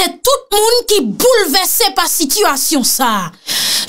Sè tout moun ki boulevesse pa situasyon sa.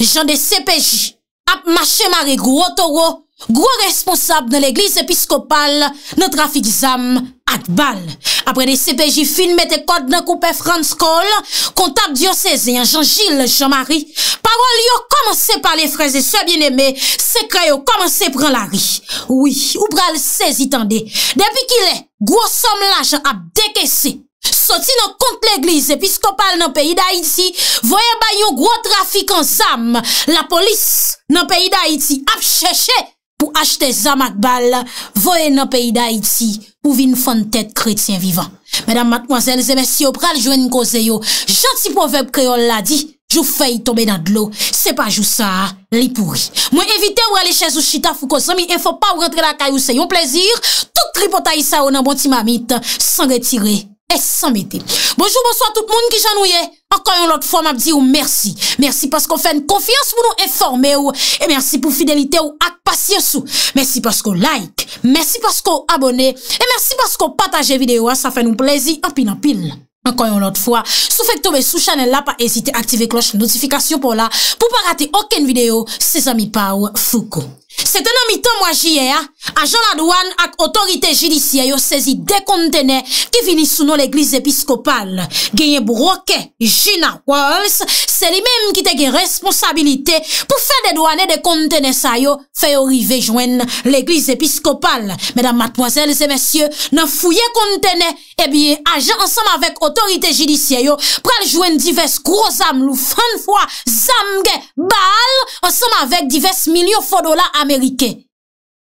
Jan de CPJ ap mache mari gro toro, gro responsab nan l'Eglise Episkopal, nan trafik zam ak bal. Apre de CPJ fin mette kod nan koupe France Call, kontap diyo sezen jan jil jan mari. Parol yo komanse pale fraze, se bien eme, se krayo komanse pran la ri. Oui, ou pral sezi tende. Depi ki le, gro som la jan ap dekesse. Soti nan kont l'eglise Pis ko pal nan peyi da iti Voye bayon gwo trafik ansam La polis nan peyi da iti Ap chèche pou achte zamak bal Voye nan peyi da iti Pouvin fante tèt kretien vivan Mèdam matkwazèl zèmèsi O pral jwen nkoseyo Janti poveb kreol la di Jou fey tombe nan dlo Se pa jou sa li pouri Mwen evite ou alè chèz ou chita fou kosan Mi en fò pa ou rentre la kayo se yon plezir Tout tri potay sa ou nan boti mamit San retire E san meti. Bonjou, bonjou a tout moun ki jan ouye. Akon yon lot fwa m ap di ou mersi. Mersi paskou fèn konfians pou nou eforme ou. E mersi pou fidelite ou ak pasyes ou. Mersi paskou like. Mersi paskou abone. E mersi paskou pataje videyo a. Sa fèn ou plezi apin apil. Akon yon lot fwa. Sou fèk tobe sou chanel la pa ezite aktive kloche notifikasyon pou la. Pou pa rate oken videyo. Se zami pa ou fuko. Se te nan miton mwa jye a, ajon la douan ak otorite jidisi a yo sezi de kontene ki vini sou nou l'Eglise Episkopal. Genye bou roke, jina wals, se li menm ki te gen responsabilite pou fe de douane de kontene sa yo fe yo rive jwen l'Eglise Episkopal. Medan matmoazelze mesye, nan fouye kontene. ebye eh ajan ansanm avek otorite jidisye yo, pral jwen divers kros amlou, fan fwa, zamge, bal, ansanm avek divers milyon fondola Amerike.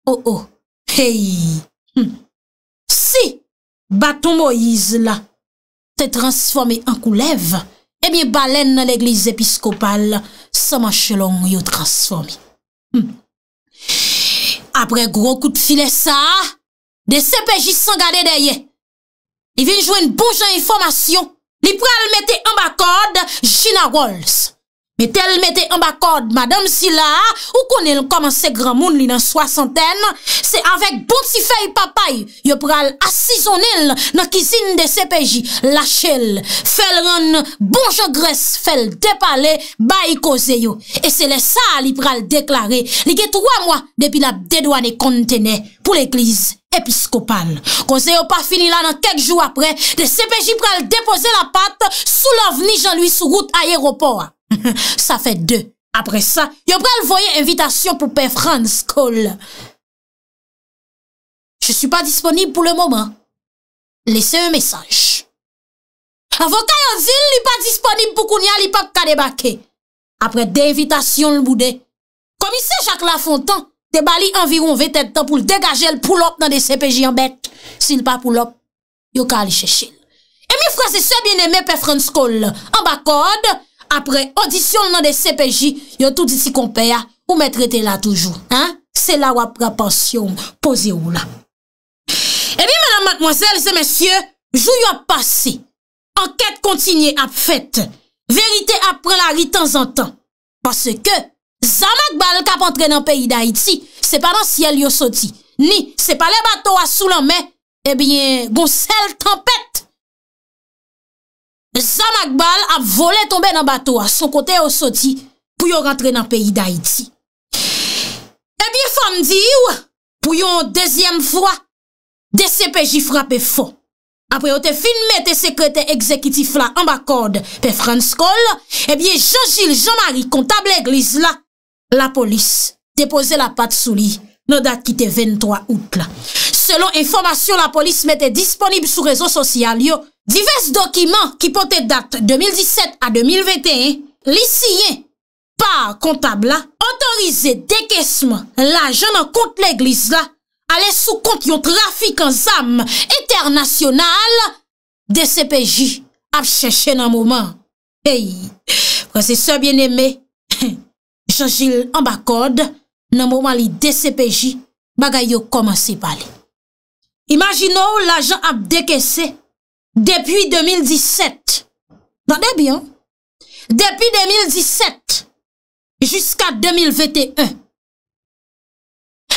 Oh oh, hey, hm. si, baton Moïse la, te transforme an eh kou lev, ebye balen l'Eglise Episkopal, saman chelon yo transforme. Hm. Apre gro kout file sa, de sepeji sangade deye, li vinjou en bouj an informasyon, li pou al mette an ba kode Gina Walls. Met el mette mba kod, madame si la, ou kon el koman se gran moun li nan soasanten, se avek boutsi fey papay, yo pral asizon el nan kizine de CPJ, lache el, fel ron, bonje gres, fel depale, bayi koze yo. E se le sa li pral deklare, li ge 3 mwa depi la dedwane kontene pou l'eklize episkopan. Koze yo pa fini la nan kek jou apre, de CPJ pral depose la pat sou la vni jan lui sou route ayeropor. Sa fe de. Apre sa, yo prel voye invitation pou pe fran skol. Je sou pa disponib pou le moman. Lese un mesaj. Avokay an zil li pa disponib pou kounya li pa kadebake. Apre de invitation lbou de. Komise chak la fontan, debali anviron ve tetan pou degaje lpoulop nan de sepeji anbet. Sin pa poulop, yo kal chechil. E mi fwese se bieneme pe fran skol. An bak kode, apre audisyon nan de CPJ, yon tout iti kompeya, ah, ou eh met rete la toujou, se la wap repansyon poze ou la. E bi menan matmozèl, se mèsyè, jou yon pase, anket kontinye ap fèt, verite ap pren la ri tan zan tan, pase ke, zan mak bal kap antre nan peyi da iti, se pa nan siel yon soti, ni se pa le bato asou lan men, e bi yon sel tempèt. Zan Makbal a vole tombe nan bato a son kote o soti pou yon rentre nan peyi d'Haïti. Ebyen Fandiu pou yon dezyen vwa, D.C.P.J. frape fon. Apre yon te finme te sekrete ekzekitif la an bakorde pe Franskol, Ebyen Jean-Gilles Jean-Marie, kontable eglise la, La polis depose la pat sou li, Non da kite 23 outla. Selon informasyon la polis mette disponib sou rezon sosyal yo, Divers dokiman ki pote dat 2017 a 2021, lisiyen pa kontab la, otorize dekesman la jan an kont l'eglis la, ale sou kont yon trafik an zam eternasyonal, DCPJ ap cheshe nan mouman. Hey, prase se bien eme, chanjil an bakod, nan mouman li DCPJ, bagay yo komansi pale. Imaginou la jan ap dekesse, Depi 2017, nan debi an, depi 2017, jiska 2021,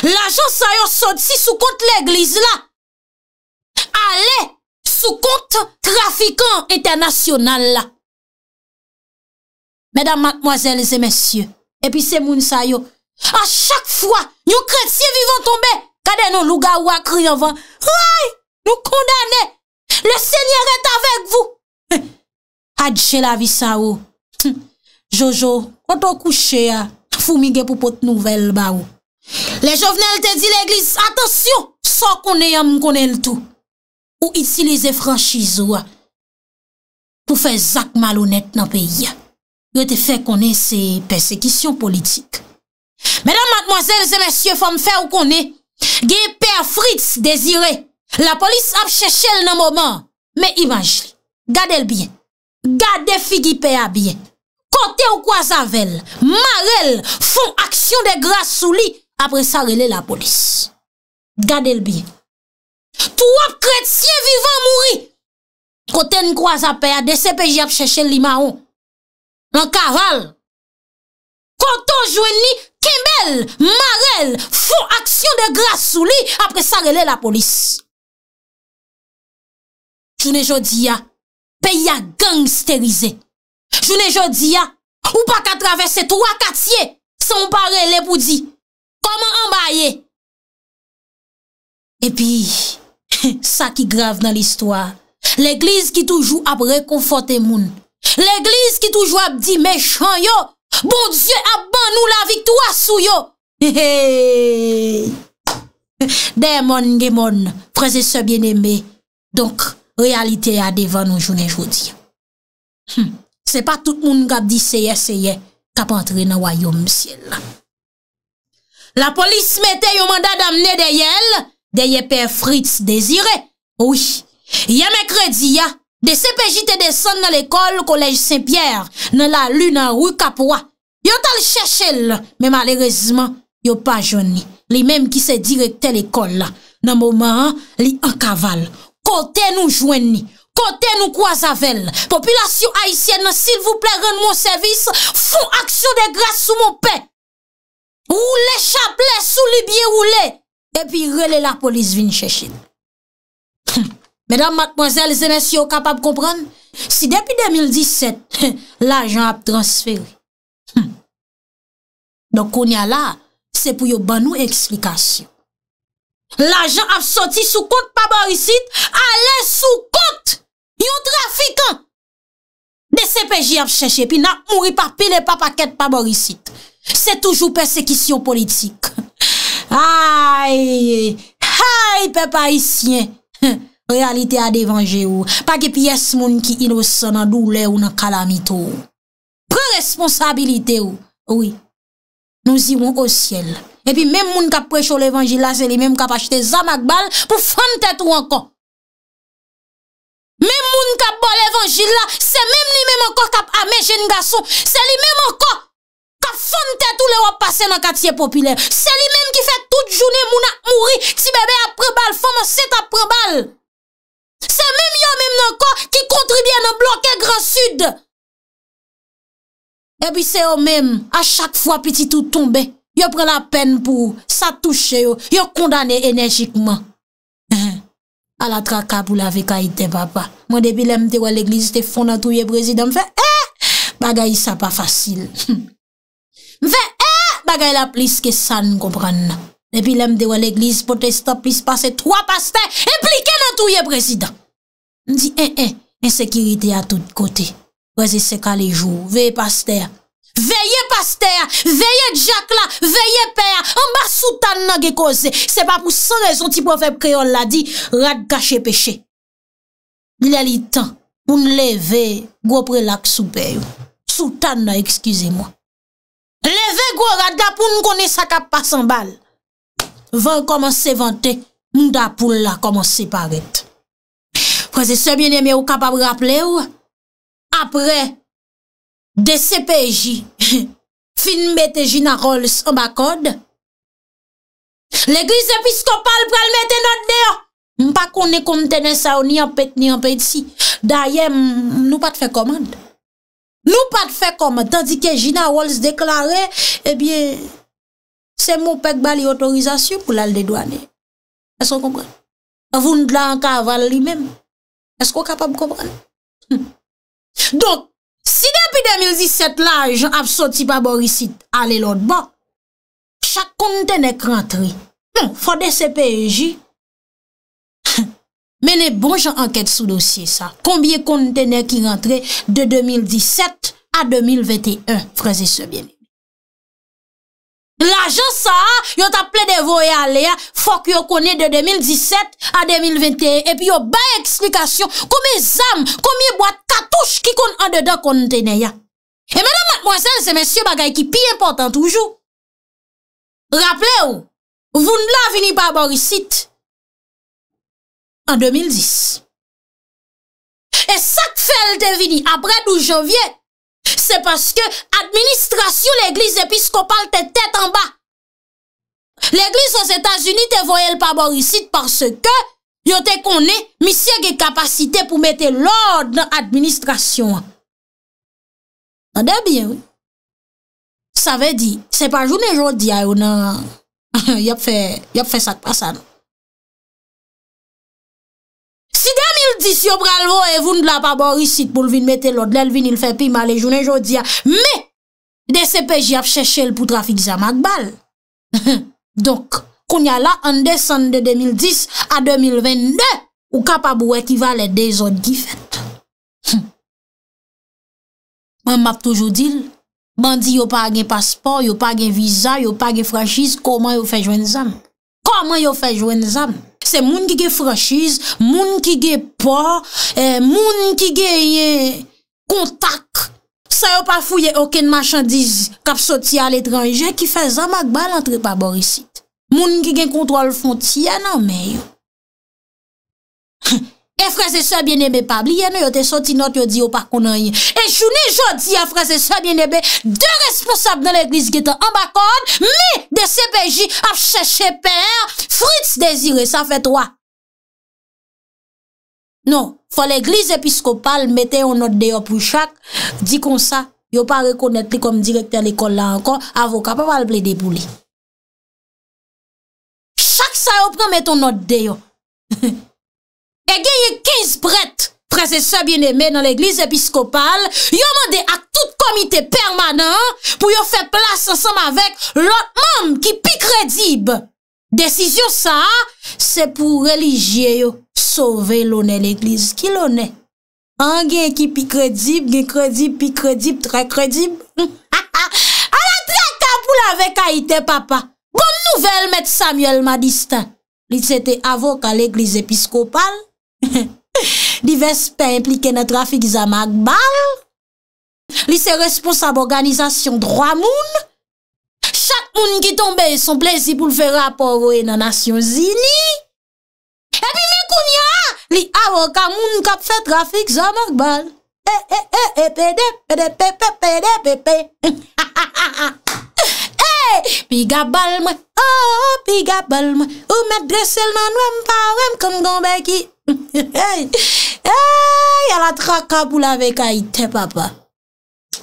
la jans ayon sotsi sou kont l'eglise la, ale sou kont trafikan internasyonal la. Medan matmoazelze mensyen, epi se moun sa yon, a chak fwa, nou kretsye vivan tombe, kade nou luga wakri yon van, woy, nou kondane, Le sènyèr et avèk vou. Adjè la vi sa ou. Jojo, kwa to kouche a, fou mi ge pou pot nouvel ba ou. Le jovenel te di l'eglis, atensyon, sa konè yam konè l'tou. Ou itilize franchise ou a. Pou fè zak malonèt nan pe yè. Yo te fè konè se persekisyon politik. Mèdan matmoazèl zè mèsyè fòm fè ou konè. Ge pè frits dezirey. La polis ap chè chè l nan mouman. Me imanj li. Gade l biyen. Gade figi pe a biyen. Kote ou kwa zavell. Marel. Fon aksyon de gras sou li. Apre sa rele la polis. Gade l biyen. Tou ap kret siye vivan mouri. Kote ou kwa zavell. Dese pe jè ap chè chè l li maon. An kaval. Kote ou jwen li. Kemel. Marel. Fon aksyon de gras sou li. Apre sa rele la polis. Jounè jò di ya, pe ya gangsterize. Jounè jò di ya, ou pa ka travesse 3 katsye, se ou pare le poudi. Koman ambaye? E pi, sa ki grave nan l'histoire, l'Eglise ki toujou ap rekonforte moun. L'Eglise ki toujou ap di mechanyo. Bon Diyo ap ban nou la victoua souyo. Dèmon ngemon, preze se bien eme. Donk, Realite ya devan nou jounen joudi. Hm, se pa tout moun gap di seye seye, kap antre nan wayom msye la. La polis mette yo manda damne deyel, deyepè frits dezire. Ou, yame kredi ya, de sepeji te desen nan l'ekol, kolej Saint-Pierre, nan la luna rou kapwa. Yo tal chèche lè, men malérezman, yo pa jouni. Li mèm ki se dire tel ekol la. Nan mouman, li an kaval. Ou, Kote nou jwen ni, kote nou kwa zavell, populasyon haisyen nan sil vouple ren moun servis, fon aksyon de gras sou moun pe, roule chaple sou libyen roule, epi rele la polis vin cheshin. Medan matmozèl, zènen si yo kapab kompran, si depi 2017, la jan ap transfer. Don konya la, se pou yo banou eksplikasyon. L'ajan ap soti sou kont paborisit, alè sou kont yon trafikant. De sepeji ap chèche, pi nan mouri pa pi le pa pa kèd paborisit. Se toujou persekisyon politik. Aïe, aïe pe pa isyen. Realite a devanje ou. Pa ki pi yes moun ki inoson an doule ou nan kalamito ou. Pre responsabilite ou. Ou, nou zi moun o siel. Epi menm moun kap precho l'evangila, se li menm kap achete zamak bal pou fante tou ankon. Menm moun kap bol evangila, se menm ni menm ankon kap ame jen gason. Se li menm ankon kap fante tou le wap pase nan katiye popüler. Se li menm ki fe tout jouni moun ak mouri, ti bebe apre bal, fome set apre bal. Se menm yo menm nan kon ki kontribyen nan blokè gran sud. Epi se yo menm a chak fwa piti tou tombe. Yo pren la pen pou sa touche yo. Yo kondane enerjikman. A la traka pou la ve ka ite baba. Mwen depi lem te wè l'eglise te fon nan touye prezident. Mwen fe e! Eh! Bagay sa pa fasil. Mwen fe e! Eh! Bagay la plis ke san, kompran nan. Depi lem te wè l'eglise potestan plis pase 3 paste implike nan touye prezident. Mwen di e e. Ensekirite a tout kote. Prezise se ka le jou. Ve paste a. Veye paste a, veye djak la, veye pe a, an ba soutan nan ge koze. Se pa pou san rezon ti profep kreon la di, rat gache peche. Le li tan, un leve, go pre lak soupe yo. Soutan nan, ekskize mou. Leve go rat da pou nou kone sakap pa san bal. Van koman se vante, mou da pou la koman se parete. Prese se biene me ou kapab rapple yo. Apre, De CPJ Fin mette Gina Rawls Mba kode L'Eglise Episkopal Pral mette not deyo Mpa kon ne kontene sa ou ni anpet ni anpet si Da ye nou pat fe komand Nou pat fe komand Tandike Gina Rawls deklare Ebyen eh Se mou pek bali otorizasyon pou lal de douane Esko komand Avoun la anka aval li men Esko kapab komand Donk 2017 la, jan apsoti pa borisit ale lot. Bon, chak kontene k rentre. Bon, fode se pe eji. Men e bon jan anket sou dosye sa. Konbye kontene ki rentre de 2017 a 2021. Freze se bien. La jan sa a, yon taple devoye a le a, fok yon konen de 2017 a 2021. Epi yon bay eksplikasyon, komye zam, komye boate katouche ki kon an dedan kon tenen ya. E menan matmwansel, se mensyo bagay ki pi important toujou. Raple ou, voun la vini pa borisit. An 2010. E sak fel te vini apre dou jen vye. se paske administrasyon l'Eglise Episkopal te tete an ba. L'Eglise os Etats-Unis te voye l'paborisit parce ke yote konen misyege kapasite pou mete l'ord nan administrasyon. Sade bie ou? Sa ve di, se pa jounen joun di a ou nan yop fe sak pasan ou. Dis yo pralvo evoun la pa borisit pou lvin metelot lel vin il fe pi male jounen jodia. Me, desepè jy ap chèchèl pou trafik zamak bal. Donk, kounya la an desan de 2010 a 2022, ou kapabou ekival et de zot gifet. Mwen map toujou dil, bandi yo pagen paspor, yo pagen visa, yo pagen franjiz, koman yo fe jwen zam. Koman yo fè jwen zan? Se moun ki gen franschiz, moun ki gen pa, moun ki gen kontak. Sa yo pa fouye oken machandiz kapsoti al etranjen ki fè zan magbal antre pa borisit. Moun ki gen kontrol fon tiyan non, anmen yo. E fraze sa bieneme pabli, yon yo te soti not yo di yo pa konan yon. E jouni jodi a fraze sa bieneme, de responsable nan l'Eglise ki te ambakon, mi de sepeji apchechepe, frites dezire, sa fet wak. Non, fo l'Eglise episkopal mette yon not deyo pou chak, di kon sa, yo pa rekonet li kom direkter l'ekol la ankon, avokat pa pal ple de pou li. Chak sa yo pran mette yon not deyo. e gen yon 15 bret prezese bien eme nan l'Eglise Episkopal, yon mande ak tout komite permanent pou yon fe plas ansanm avek l'otman ki pi kredib. Desisyon sa, se pou religye yo sove l'one l'Eglise ki l'one. An gen ki pi kredib, gen kredib, pi kredib, tre kredib. An atre akap ou la vek a ite papa. Bon nouvel met Samuel Madistan. Li tse te avok al Eglise Episkopal, Di vespe implike na trafik za magbal Li se responsab organizasyon drwa moun Chak moun ki tombe son plezi pou lfe rapor we nanasyon zini E pi mi koun ya Li avoka moun kap fe trafik za magbal E, e, e, e, pe, de, pe, de, pe, pe, de, pe, pe Ha, ha, ha, ha, ha, ha, ha, ha E, pi gabal mwen Oh, oh, pi gabal mwen Ou mè dre selman wèm pa wèm kom gombe ki He, he, he Eyyy, alatra kap ou la vek a ite, papa.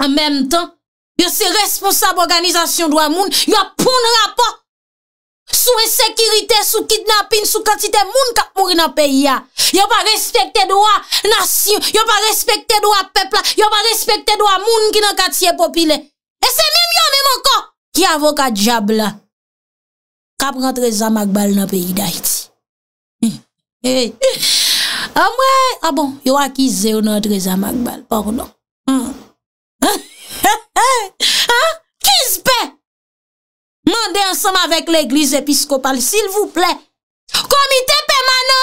An menm tan, yo se responsab organizasyon do a moun, yo pon rapa sou esekirite, sou kidnapin, sou kantite moun kap mouri nan peyi ya. Yo pa respekte do a nasyon, yo pa respekte do a pepla, yo pa respekte do a moun ki nan katiye popile. E se menm yo menm anko, ki avokat jab la. Kap rentre zamak bal nan peyi da iti. Eyyy, eyyy, eh, eyyy. Eh. A ah, mwen, a ah bon, yo akize yo nan Dreza Magbal, por non. Kizbe, mande ansam avek l'Eglise Episkopal, s'il vous plè. Komite pèmane,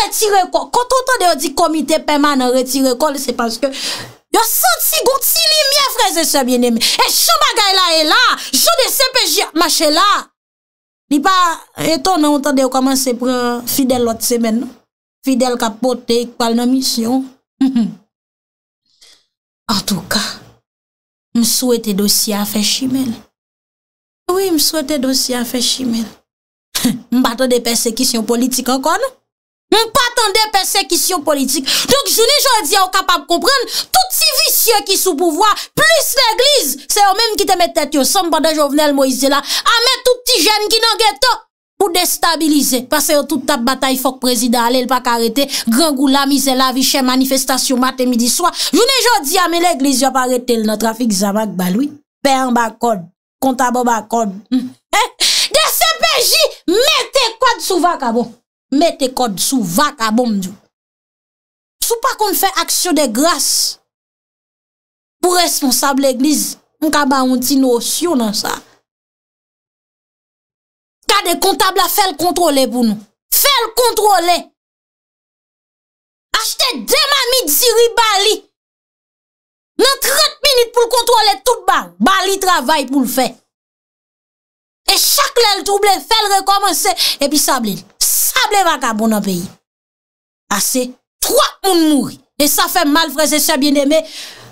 retire kol. Koto tonde yo di komite pèmane, retire kol, se panse ke yo soti gouti li miye freze se biene mi. E chou bagay la e la, chou de sepeji a mache la. Nipa, eto nan o tonde yo kaman se pre fidel lote semen nou. Fidel ka pote ekwal nan misyon. Mhm. En tou ka, m souwete dosye a fe chimel. Oui, m souwete dosye a fe chimel. M paton de persekisyon politik ankon. M paton de persekisyon politik. Donc, jouni joudi an kapap kompren, touti visye ki sou pouvoi, plus l'eglize, se yo menm ki te met tete yo, son bada jovenel Moise de la, amen touti jen ki nan geto. pou destabilize, pase yo tout tap batay fok prezida ale, l pa karete, grangou la mize la viche, manifestasyon mate midi swa, jounen jodi ame l eglize, jop arete l nan trafik zamak baloui, per mba kod, konta bo mba kod, hmm. eh, de sepeji, mette kod sou vakabon, mette kod sou vakabon, sou pa kon fè aksyon de gras, pou responsable l eglize, mka ba onti nosyon nan sa, de kontabla fel kontrole pou nou. Fel kontrole. Achete dema midzi ri bali. Nan 30 minute pou kontrole tout bali. Bali travay pou l'fe. E chak lè l'trouble, fel rekomense. E pi sabli. Sabli va ka bon an peyi. Ase, 3 moun mouri. E sa fe malvreze sa biene me.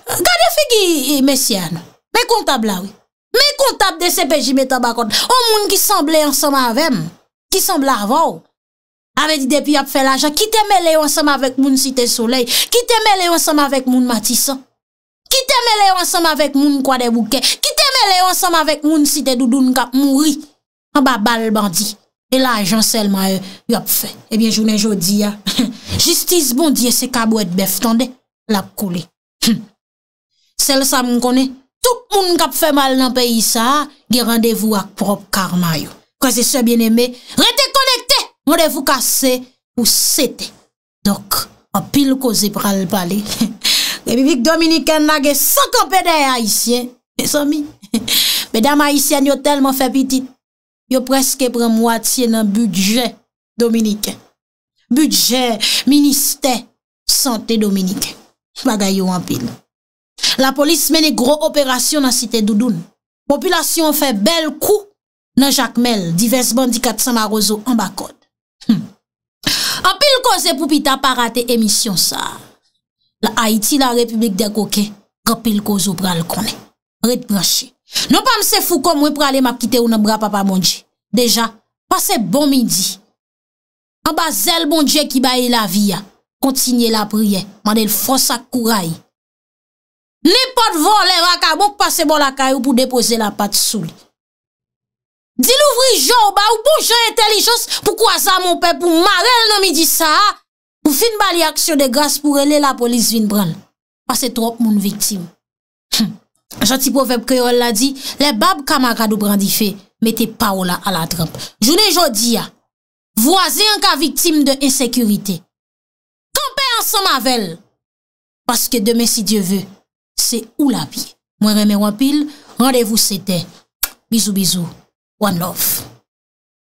Gade fe ki mesyano. Me kontabla ou. Me kontap de sepeji me tabakot. O moun ki semble yon sema avem. Ki sembla avou. Ave di depi yop fe la jan. Ki te mele yon sema vek moun si te soley. Ki te mele yon sema vek moun matisa. Ki te mele yon sema vek moun kwa de wouke. Ki te mele yon sema vek moun si te dudoun kap mouri. An ba bal bandi. E la jan selman yop fe. Ebyen jounen jodi ya. Justice bondi e se kabou et bef tande. La koule. Sel sa moun kone. Tout moun kap fè mal nan peyi sa, ge randevou ak prop karma yo. Kwa se se bien eme, rete konekte, mwede vou kase ou sete. Dok, an pil kose pral pale. Ge bibik Dominiken nage sankopede ayisyen, e somi. Medan ayisyen yo telman fè pitit, yo preske pran mwati nan budget Dominiken. Budget, minister, sante Dominiken. Sma da yo an pil. La polis meni gro operasyon nan site doudoun. Popilasyon fe bel kou nan jakmel. Diverse bandi katsan a rozo an bakod. Hm. An pil koze pou pita pa rate emisyon sa. La Haiti, la Republik de Goké, an pil kozo pral konen. Red prashe. Non pa mse fou kon mwen prale ma kite ou nan bra papa moun dje. Deja, pase bon midi. An ba zel moun dje ki baye la viya. Kontinye la priye. Man el fosa kourayi. Ne pot voler ak a bok pase bon lakay ou pou depose la pat sou li. Di louvri jou ou ba ou boujou entelijous pou kwa zan moun pe pou mavel nan mi di sa a, pou fin bali aksyon de gas pou rele la polis vin bran. Pase trop moun viktim. Jati hm. profep kreol la di, le bab kamagad ou brandife, mette pa ou la ala drop. Jounen jodi ya, vwazen ka viktim de insekurite. Kampen ansan mavel, paske demen si die vwe, Se ou la pi. Mwen reme wapil. Rendez-vous sete. Bizou bizou. One love.